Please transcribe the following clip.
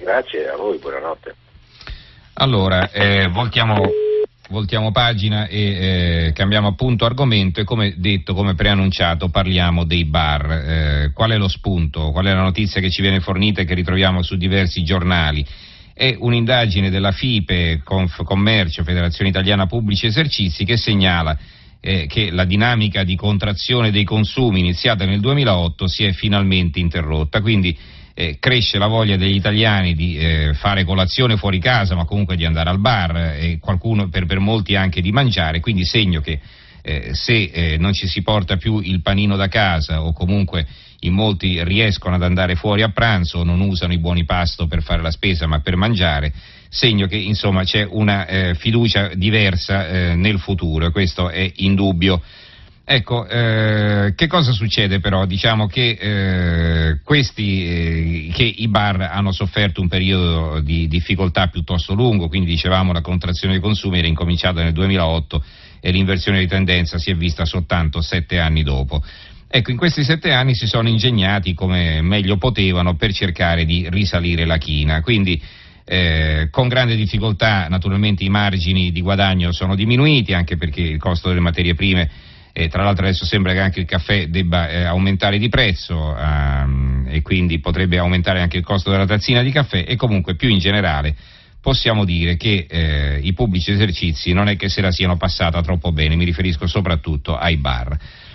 Grazie a voi, buonanotte. Allora, eh, voltiamo, voltiamo, pagina e eh, cambiamo appunto argomento e come detto, come preannunciato, parliamo dei bar. Eh, qual è lo spunto? Qual è la notizia che ci viene fornita e che ritroviamo su diversi giornali? È un'indagine della FIPE, Confcommercio, Federazione Italiana Pubblici Esercizi, che segnala eh, che la dinamica di contrazione dei consumi iniziata nel 2008 si è finalmente interrotta. Quindi eh, cresce la voglia degli italiani di eh, fare colazione fuori casa, ma comunque di andare al bar eh, e qualcuno, per, per molti anche di mangiare, quindi segno che eh, se eh, non ci si porta più il panino da casa o comunque in molti riescono ad andare fuori a pranzo, non usano i buoni pasto per fare la spesa ma per mangiare, segno che insomma c'è una eh, fiducia diversa nel futuro e questo è indubbio. Ecco, eh, che cosa succede però? Diciamo che, eh, questi, eh, che i bar hanno sofferto un periodo di difficoltà piuttosto lungo, quindi dicevamo la contrazione dei consumi era incominciata nel 2008 e l'inversione di tendenza si è vista soltanto sette anni dopo. Ecco, in questi sette anni si sono ingegnati come meglio potevano per cercare di risalire la china, quindi eh, con grande difficoltà naturalmente i margini di guadagno sono diminuiti anche perché il costo delle materie prime eh, tra l'altro adesso sembra che anche il caffè debba eh, aumentare di prezzo ehm, e quindi potrebbe aumentare anche il costo della tazzina di caffè e comunque più in generale possiamo dire che eh, i pubblici esercizi non è che se la siano passata troppo bene, mi riferisco soprattutto ai bar.